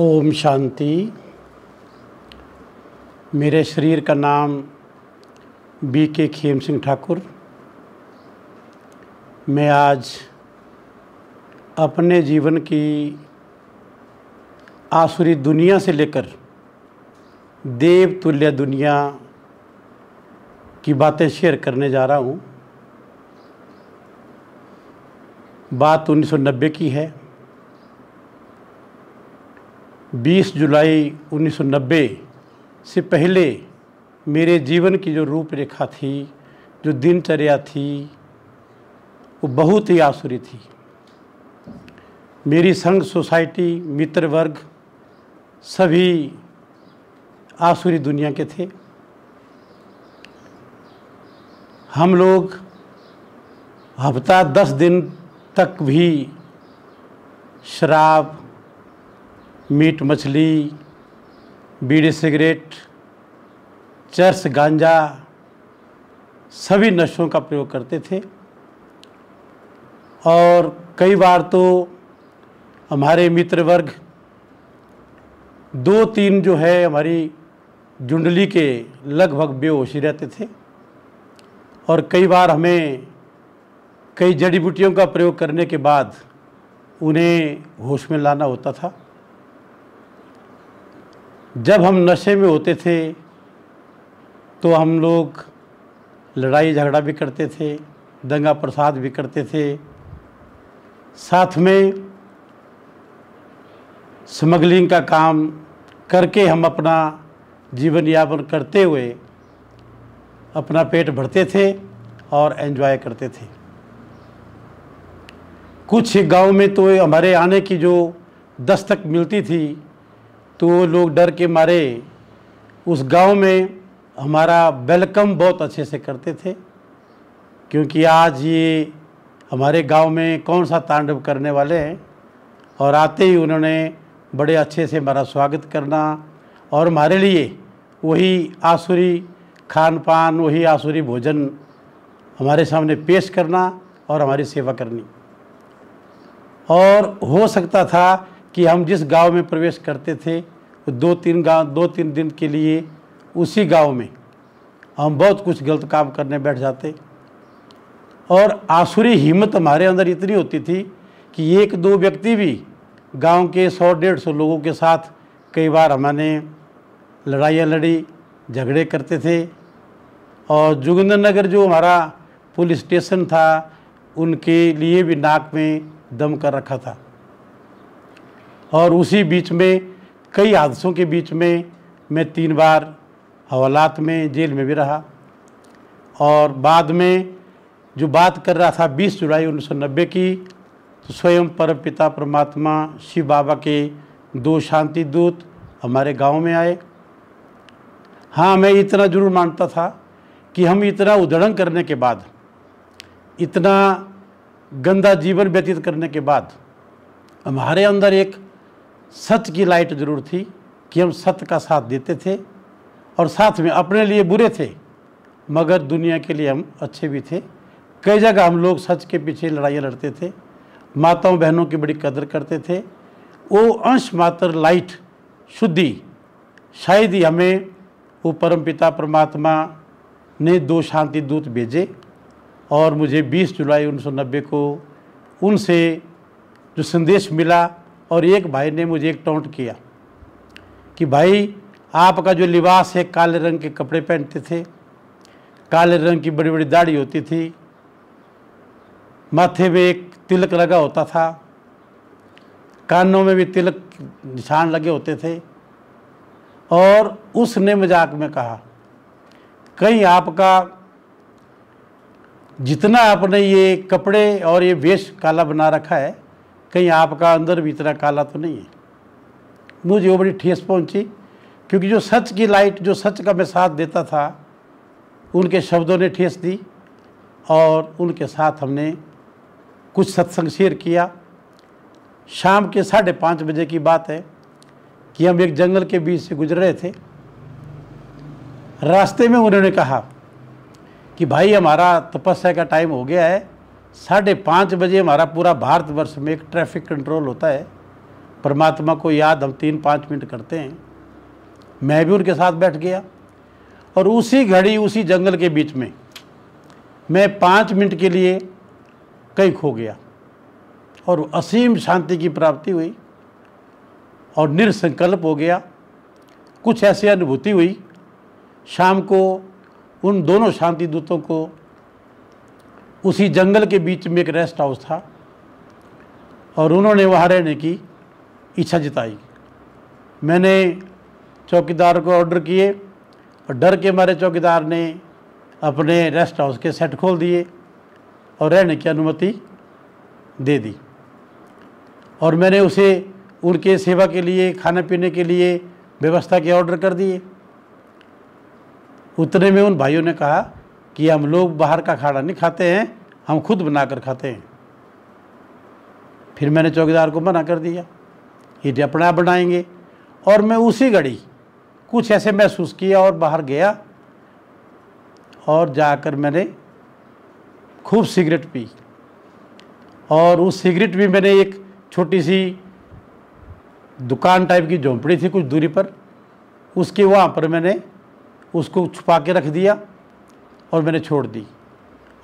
ओम शांति मेरे शरीर का नाम बी के खेम सिंह ठाकुर मैं आज अपने जीवन की आसुरी दुनिया से लेकर देव तुल्य दुनिया की बातें शेयर करने जा रहा हूँ बात 1990 की है 20 जुलाई 1990 से पहले मेरे जीवन की जो रूपरेखा थी जो दिनचर्या थी वो बहुत ही आसुरी थी मेरी संघ सोसाइटी मित्र वर्ग सभी आसुरी दुनिया के थे हम लोग हफ्ता दस दिन तक भी शराब मीट मछली बीड़ी सिगरेट चर्स गांजा सभी नशों का प्रयोग करते थे और कई बार तो हमारे मित्र वर्ग दो तीन जो है हमारी जुंडली के लगभग बेहोशी रहते थे और कई बार हमें कई जड़ी बूटियों का प्रयोग करने के बाद उन्हें होश में लाना होता था जब हम नशे में होते थे तो हम लोग लड़ाई झगड़ा भी करते थे दंगा प्रसाद भी करते थे साथ में स्मगलिंग का काम करके हम अपना जीवन यापन करते हुए अपना पेट भरते थे और एंजॉय करते थे कुछ गांव में तो हमारे आने की जो दस्तक मिलती थी तो वो लोग डर के मारे उस गांव में हमारा वेलकम बहुत अच्छे से करते थे क्योंकि आज ये हमारे गांव में कौन सा तांडव करने वाले हैं और आते ही उन्होंने बड़े अच्छे से हमारा स्वागत करना और हमारे लिए वही आसुरी खान पान वही आसुरी भोजन हमारे सामने पेश करना और हमारी सेवा करनी और हो सकता था कि हम जिस गांव में प्रवेश करते थे वो दो तीन गांव दो तीन दिन के लिए उसी गांव में हम बहुत कुछ गलत काम करने बैठ जाते और आसुरी हिम्मत हमारे अंदर इतनी होती थी कि एक दो व्यक्ति भी गांव के सौ डेढ़ सौ लोगों के साथ कई बार हमारे लड़ाइयाँ लड़ी झगड़े करते थे और जोगिंदर नगर जो हमारा पुलिस स्टेशन था उनके लिए भी नाक में दम कर रखा था और उसी बीच में कई हादसों के बीच में मैं तीन बार हवालात में जेल में भी रहा और बाद में जो बात कर रहा था 20 जुलाई 1990 की तो स्वयं परम पिता परमात्मा शिव बाबा के दो शांति दूत हमारे गांव में आए हाँ मैं इतना ज़रूर मानता था कि हम इतना उदड़न करने के बाद इतना गंदा जीवन व्यतीत करने के बाद हमारे अंदर एक सच की लाइट ज़रूर थी कि हम सत्य का साथ देते थे और साथ में अपने लिए बुरे थे मगर दुनिया के लिए हम अच्छे भी थे कई जगह हम लोग सच के पीछे लड़ाइयाँ लड़ते थे माताओं बहनों की बड़ी कदर करते थे वो अंश मात्र लाइट शुद्धि शायद ही हमें वो परम पिता परमात्मा ने दो शांति दूत भेजे और मुझे 20 जुलाई 1990 को उनसे जो संदेश मिला और एक भाई ने मुझे एक टोंट किया कि भाई आपका जो लिबास है काले रंग के कपड़े पहनते थे काले रंग की बड़ी बड़ी दाढ़ी होती थी माथे में एक तिलक लगा होता था कानों में भी तिलक निशान लगे होते थे और उसने मजाक में कहा कहीं आपका जितना आपने ये कपड़े और ये वेश काला बना रखा है कहीं आपका अंदर भी इतना काला तो नहीं है मुझे वो बड़ी ठेस पहुंची क्योंकि जो सच की लाइट जो सच का मैं साथ देता था उनके शब्दों ने ठेस दी और उनके साथ हमने कुछ सत्संग शेयर किया शाम के साढ़े पाँच बजे की बात है कि हम एक जंगल के बीच से गुजर रहे थे रास्ते में उन्होंने कहा कि भाई हमारा तपस्या का टाइम हो गया है साढ़े पाँच बजे हमारा पूरा भारतवर्ष में एक ट्रैफिक कंट्रोल होता है परमात्मा को याद हम तीन पाँच मिनट करते हैं मैं भी उनके साथ बैठ गया और उसी घड़ी उसी जंगल के बीच में मैं पाँच मिनट के लिए कहीं खो गया और असीम शांति की प्राप्ति हुई और निर्संकल्प हो गया कुछ ऐसी अनुभूति हुई शाम को उन दोनों शांति दूतों को उसी जंगल के बीच में एक रेस्ट हाउस था और उन्होंने वहाँ रहने की इच्छा जताई मैंने चौकीदार को ऑर्डर किए और डर के मारे चौकीदार ने अपने रेस्ट हाउस के सेट खोल दिए और रहने की अनुमति दे दी और मैंने उसे उनके सेवा के लिए खाने पीने के लिए व्यवस्था के ऑर्डर कर दिए उतने में उन भाइयों ने कहा कि हम लोग बाहर का खाना नहीं खाते हैं हम खुद बना कर खाते हैं फिर मैंने चौकीदार को मना कर दिया ये अपना बनाएंगे और मैं उसी घड़ी कुछ ऐसे महसूस किया और बाहर गया और जाकर मैंने खूब सिगरेट पी और उस सिगरेट भी मैंने एक छोटी सी दुकान टाइप की झोंपड़ी थी कुछ दूरी पर उसके वहाँ पर मैंने उसको छुपा के रख दिया और मैंने छोड़ दी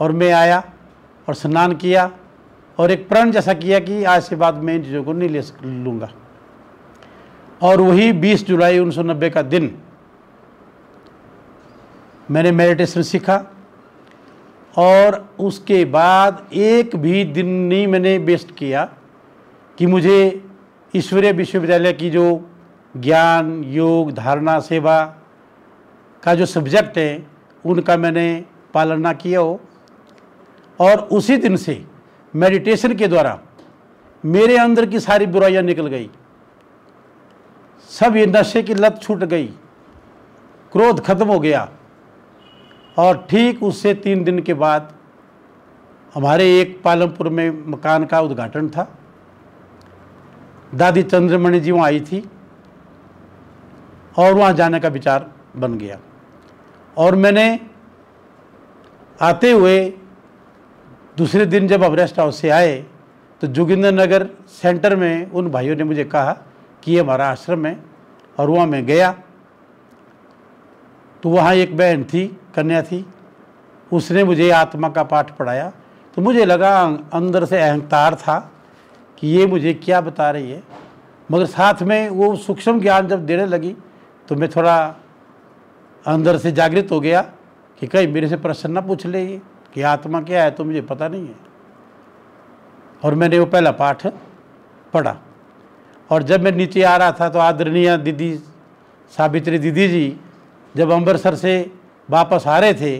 और मैं आया और स्नान किया और एक प्रण जैसा किया कि आज से बाद मैं इन चीज़ों को नहीं ले लूँगा और वही 20 जुलाई उन्नीस का दिन मैंने मेडिटेशन सीखा और उसके बाद एक भी दिन नहीं मैंने वेस्ट किया कि मुझे ईश्वरीय विश्वविद्यालय की जो ज्ञान योग धारणा सेवा का जो सब्जेक्ट है उनका मैंने पालना किया हो और उसी दिन से मेडिटेशन के द्वारा मेरे अंदर की सारी बुराइयां निकल गई सब ये नशे की लत छूट गई क्रोध खत्म हो गया और ठीक उससे तीन दिन के बाद हमारे एक पालमपुर में मकान का उद्घाटन था दादी चंद्रमणि जी वहाँ आई थी और वहाँ जाने का विचार बन गया और मैंने आते हुए दूसरे दिन जब अब रेस्ट हाउस से आए तो जोगिंदर नगर सेंटर में उन भाइयों ने मुझे कहा कि ये हमारा आश्रम है और वहाँ मैं गया तो वहाँ एक बहन थी कन्या थी उसने मुझे आत्मा का पाठ पढ़ाया तो मुझे लगा अंदर से अहंकार था कि ये मुझे क्या बता रही है मगर साथ में वो सूक्ष्म ज्ञान जब देने लगी तो मैं थोड़ा अंदर से जागृत हो गया कि कहीं मेरे से प्रश्न ना पूछ ले ये कि आत्मा क्या है तो मुझे पता नहीं है और मैंने वो पहला पाठ पढ़ा और जब मैं नीचे आ रहा था तो आदरणीय दीदी सावित्री दीदी जी जब अम्बरसर से वापस आ रहे थे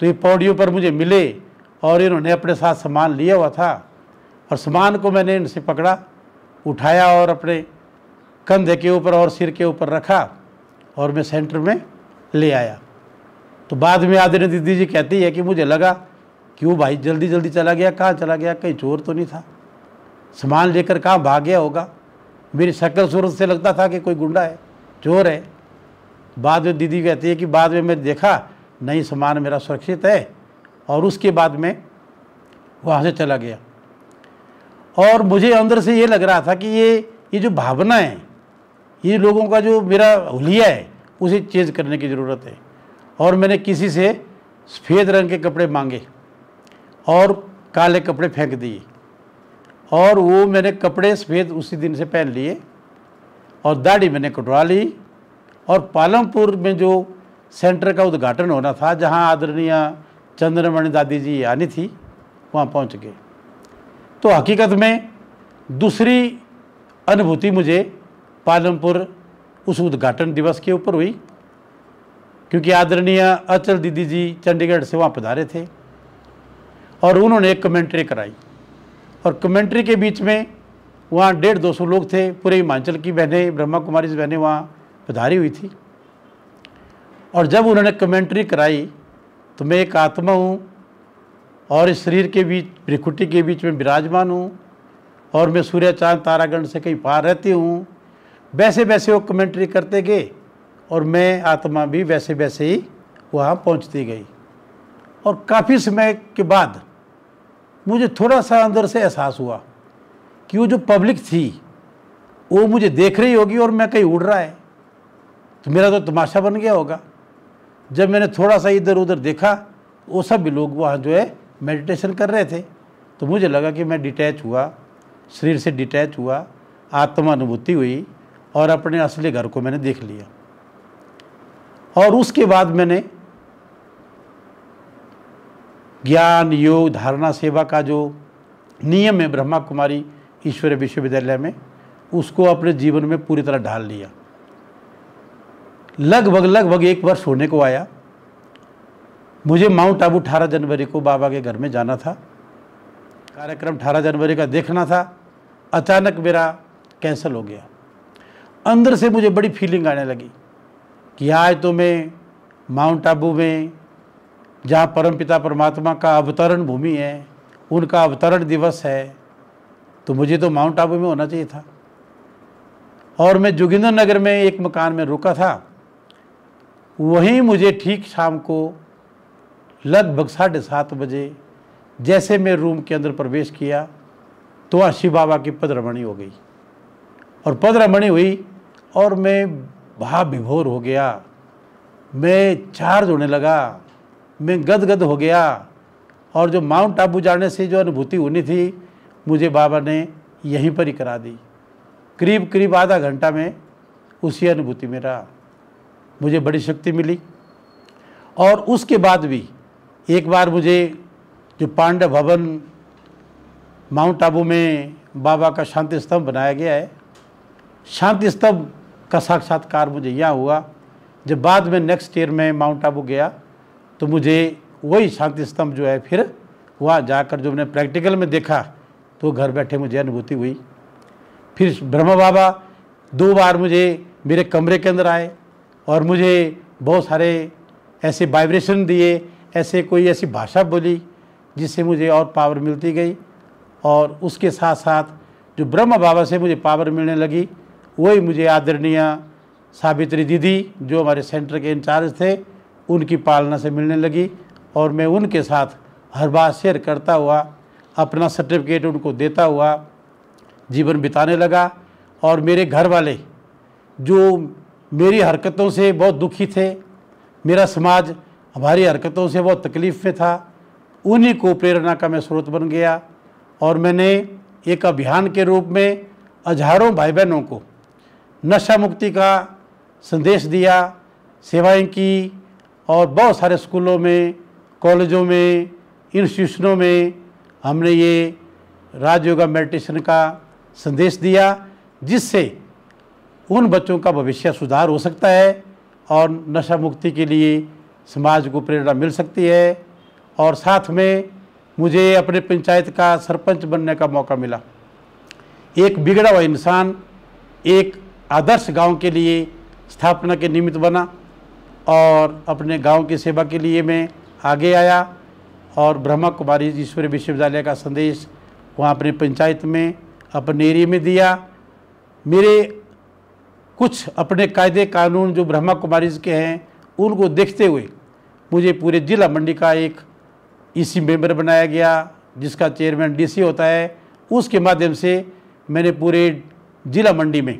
तो ये पौड़ियों पर मुझे मिले और इन्होंने अपने साथ सामान लिया हुआ था और सामान को मैंने इनसे पकड़ा उठाया और अपने कंधे के ऊपर और सिर के ऊपर रखा और मैं सेंटर में ले आया तो बाद में आदरण दीदी जी कहती है कि मुझे लगा क्यों भाई जल्दी जल्दी चला गया कहाँ चला गया कहीं चोर तो नहीं था सामान लेकर कहाँ भाग गया होगा मेरी शक्ल सूरत से लगता था कि कोई गुंडा है चोर है बाद में दीदी कहती है कि बाद में मैं देखा नहीं सामान मेरा सुरक्षित है और उसके बाद में वहाँ से चला गया और मुझे अंदर से ये लग रहा था कि ये ये जो भावना है ये लोगों का जो मेरा हुलिया है उसे चेंज करने की ज़रूरत है और मैंने किसी से सफ़ेद रंग के कपड़े मांगे और काले कपड़े फेंक दिए और वो मैंने कपड़े सफ़ेद उसी दिन से पहन लिए और दाढ़ी मैंने कटवा ली और पालमपुर में जो सेंटर का उद्घाटन होना था जहाँ आदरणीय चंद्रमणि दादी जी आनी थी वहाँ पहुँच गए तो हकीकत में दूसरी अनुभूति मुझे पालमपुर उस उद्घाटन दिवस के ऊपर हुई क्योंकि आदरणीय अचल दीदी जी चंडीगढ़ से वहाँ पधारे थे और उन्होंने एक कमेंट्री कराई और कमेंट्री के बीच में वहाँ डेढ़ दो सौ लोग थे पूरे हिमाचल की बहनें ब्रह्मा कुमारी बहनें वहाँ पधारी हुई थी और जब उन्होंने कमेंट्री कराई तो मैं एक आत्मा हूँ और इस शरीर के बीच भ्रिकुटी के बीच में विराजमान हूँ और मैं सूर्य चांद तारागण से कहीं पार रहती हूँ वैसे वैसे वो कमेंट्री करते गए और मैं आत्मा भी वैसे वैसे ही वहाँ पहुँचती गई और काफ़ी समय के बाद मुझे थोड़ा सा अंदर से एहसास हुआ कि वो जो पब्लिक थी वो मुझे देख रही होगी और मैं कहीं उड़ रहा है तो मेरा तो तमाशा बन गया होगा जब मैंने थोड़ा सा इधर उधर देखा वो सब भी लोग वहाँ जो है मेडिटेशन कर रहे थे तो मुझे लगा कि मैं डिटैच हुआ शरीर से डिटैच हुआ आत्मानुभूति हुई और अपने असली घर को मैंने देख लिया और उसके बाद मैंने ज्ञान योग धारणा सेवा का जो नियम है ब्रह्मा कुमारी ईश्वरीय विश्वविद्यालय में उसको अपने जीवन में पूरी तरह ढाल लिया लगभग लगभग एक वर्ष होने को आया मुझे माउंट आबू 18 जनवरी को बाबा के घर में जाना था कार्यक्रम 18 जनवरी का देखना था अचानक मेरा कैंसिल हो गया अंदर से मुझे बड़ी फीलिंग आने लगी कि आज तो मैं माउंट आबू में जहाँ परमपिता परमात्मा का अवतरण भूमि है उनका अवतरण दिवस है तो मुझे तो माउंट आबू में होना चाहिए था और मैं जोगिंदर नगर में एक मकान में रुका था वहीं मुझे ठीक शाम को लगभग साढ़े सात बजे जैसे मैं रूम के अंदर प्रवेश किया तो वहाँ शिव बाबा की पदरमणी हो गई और पदरमणी हुई और मैं भाव विभोर हो गया मैं चार जोड़ने लगा मैं गदगद हो गया और जो माउंट आबू जाने से जो अनुभूति होनी थी मुझे बाबा ने यहीं पर ही करा दी करीब करीब आधा घंटा में उसी अनुभूति में रहा मुझे बड़ी शक्ति मिली और उसके बाद भी एक बार मुझे जो पांडव भवन माउंट आबू में बाबा का शांति स्तंभ बनाया गया है शांति स्तंभ का साक्षात्कार मुझे यह हुआ जब बाद में नेक्स्ट ईयर में माउंट आबू गया तो मुझे वही शांति स्तंभ जो है फिर वहाँ जाकर जो मैंने प्रैक्टिकल में देखा तो घर बैठे मुझे अनुभूति हुई फिर ब्रह्म बाबा दो बार मुझे मेरे कमरे के अंदर आए और मुझे बहुत सारे ऐसे वाइब्रेशन दिए ऐसे कोई ऐसी भाषा बोली जिससे मुझे और पावर मिलती गई और उसके साथ साथ जो ब्रह्म बाबा से मुझे पावर मिलने लगी वही मुझे आदरणीय सावित्री दीदी जो हमारे सेंटर के इंचार्ज थे उनकी पालना से मिलने लगी और मैं उनके साथ हर बात शेयर करता हुआ अपना सर्टिफिकेट उनको देता हुआ जीवन बिताने लगा और मेरे घर वाले जो मेरी हरकतों से बहुत दुखी थे मेरा समाज हमारी हरकतों से बहुत तकलीफ़ में था उन्हीं को प्रेरणा का मैं स्रोत बन गया और मैंने एक अभियान के रूप में हजारों भाई बहनों को नशा मुक्ति का संदेश दिया सेवाएं की और बहुत सारे स्कूलों में कॉलेजों में इंस्टीट्यूशनों में हमने ये राजयोगा मेडिटेशन का संदेश दिया जिससे उन बच्चों का भविष्य सुधार हो सकता है और नशा मुक्ति के लिए समाज को प्रेरणा मिल सकती है और साथ में मुझे अपने पंचायत का सरपंच बनने का मौका मिला एक बिगड़ा हुआ इंसान एक आदर्श गांव के लिए स्थापना के निमित्त बना और अपने गांव की सेवा के लिए मैं आगे आया और ब्रह्मा कुमारी ईश्वरी विश्वविद्यालय का संदेश वहाँ अपने पंचायत में अपने एरिए में दिया मेरे कुछ अपने कायदे कानून जो ब्रह्मा कुमारी के हैं उनको देखते हुए मुझे पूरे ज़िला मंडी का एक ईसी मेंबर बनाया गया जिसका चेयरमैन डीसी होता है उसके माध्यम से मैंने पूरे ज़िला मंडी में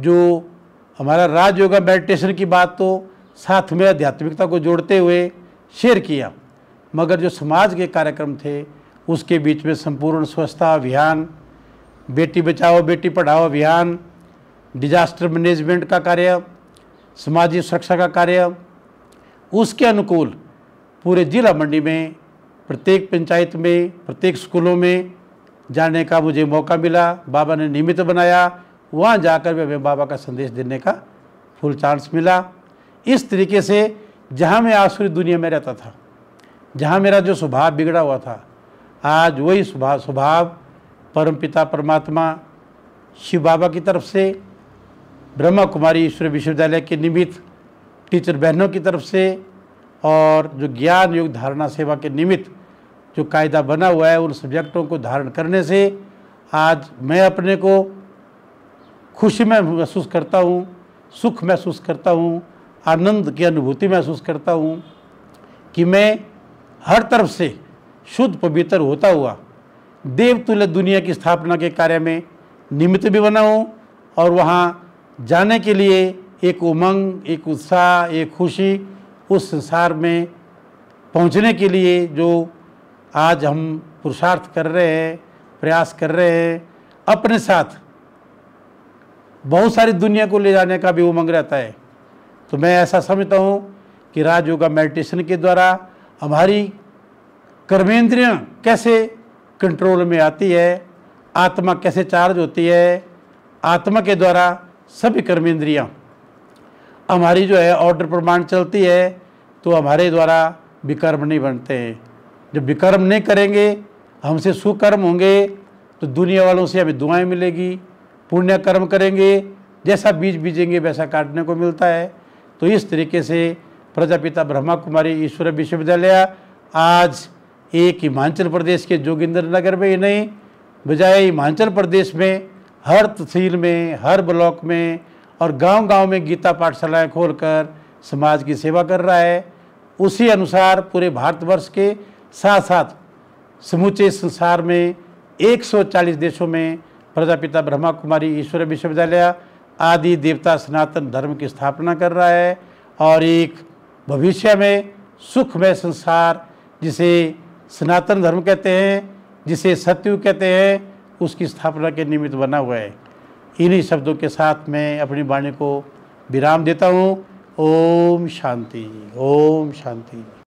जो हमारा राज योगा मेडिटेशन की बात तो साथ में आध्यात्मिकता को जोड़ते हुए शेयर किया मगर जो समाज के कार्यक्रम थे उसके बीच में संपूर्ण स्वच्छता अभियान बेटी बचाओ बेटी पढ़ाओ अभियान डिजास्टर मैनेजमेंट का कार्य सामाजिक सुरक्षा का कार्य उसके अनुकूल पूरे जिला मंडी में प्रत्येक पंचायत में प्रत्येक स्कूलों में जाने का मुझे मौका मिला बाबा ने निमित्त बनाया वहाँ जाकर भी हमें बाबा का संदेश देने का फुल चांस मिला इस तरीके से जहाँ मैं आसुरी दुनिया में रहता था जहाँ मेरा जो स्वभाव बिगड़ा हुआ था आज वही स्वभाव स्वभाव परम पिता परमात्मा शिव बाबा की तरफ से ब्रह्मा कुमारी ईश्वर विश्वविद्यालय के निमित्त टीचर बहनों की तरफ से और जो ज्ञान युग धारणा सेवा के निमित्त जो कायदा बना हुआ है उन सब्जेक्टों को धारण करने से आज मैं अपने को खुशी मैं महसूस करता हूँ सुख महसूस करता हूँ आनंद की अनुभूति महसूस करता हूँ कि मैं हर तरफ से शुद्ध पवित्र होता हुआ देवतुल्य दुनिया की स्थापना के कार्य में निमित्त भी बना हूँ और वहाँ जाने के लिए एक उमंग एक उत्साह एक खुशी उस संसार में पहुँचने के लिए जो आज हम पुरुषार्थ कर रहे हैं प्रयास कर रहे हैं अपने साथ बहुत सारी दुनिया को ले जाने का भी उमंग रहता है तो मैं ऐसा समझता हूँ कि राजयोग मेडिटेशन के द्वारा हमारी कर्मेंद्रियाँ कैसे कंट्रोल में आती है आत्मा कैसे चार्ज होती है आत्मा के द्वारा सभी कर्मेंद्रियाँ हमारी जो है ऑर्डर प्रमाण चलती है तो हमारे द्वारा विकर्म नहीं बनते हैं जब विकर्म नहीं करेंगे हमसे सुकर्म होंगे तो दुनिया वालों से हमें दुआएं मिलेगी पुण्य कर्म करेंगे जैसा बीज बीजेंगे वैसा काटने को मिलता है तो इस तरीके से प्रजापिता ब्रह्मा कुमारी ईश्वर विश्वविद्यालय आज एक हिमाचल प्रदेश के जोगिंद्र नगर में ही नहीं बजाय हिमाचल प्रदेश में हर तहसील में हर ब्लॉक में और गांव-गांव में गीता पाठशालाएं खोलकर समाज की सेवा कर रहा है उसी अनुसार पूरे भारतवर्ष के साथ साथ समूचे संसार में 140 देशों में प्रजापिता ब्रह्मा कुमारी ईश्वर विश्वविद्यालय आदि देवता सनातन धर्म की स्थापना कर रहा है और एक भविष्य में सुखमय संसार जिसे सनातन धर्म कहते हैं जिसे सत्यु कहते हैं उसकी स्थापना के निमित्त बना हुआ है इन्हीं शब्दों के साथ मैं अपनी वाणी को विराम देता हूँ ओम शांति ओम शांति